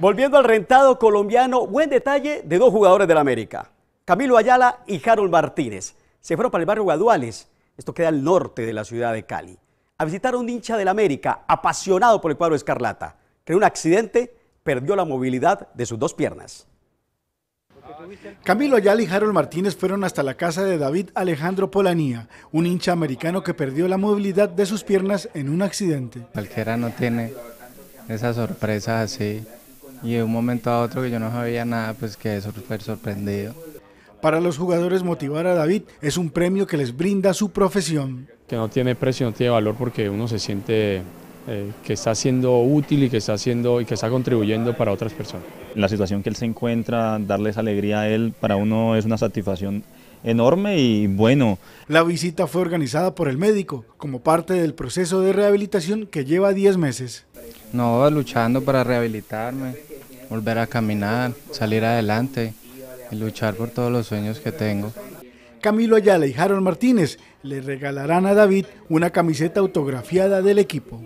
Volviendo al rentado colombiano, buen detalle de dos jugadores del América, Camilo Ayala y Harold Martínez. Se fueron para el barrio Guaduales, esto queda al norte de la ciudad de Cali, a visitar a un hincha del América apasionado por el cuadro escarlata, que en un accidente perdió la movilidad de sus dos piernas. Camilo Ayala y Harold Martínez fueron hasta la casa de David Alejandro Polanía, un hincha americano que perdió la movilidad de sus piernas en un accidente. Cualquiera no tiene esa sorpresa así y de un momento a otro que yo no sabía nada, pues que súper pues, sorprendido. Para los jugadores motivar a David es un premio que les brinda su profesión. Que no tiene precio, no tiene valor porque uno se siente eh, que está siendo útil y que está haciendo y que está contribuyendo para otras personas. La situación que él se encuentra, darles alegría a él, para uno es una satisfacción enorme y bueno. La visita fue organizada por el médico como parte del proceso de rehabilitación que lleva 10 meses. No, luchando para rehabilitarme, volver a caminar, salir adelante y luchar por todos los sueños que tengo. Camilo Ayala y Jaron Martínez le regalarán a David una camiseta autografiada del equipo.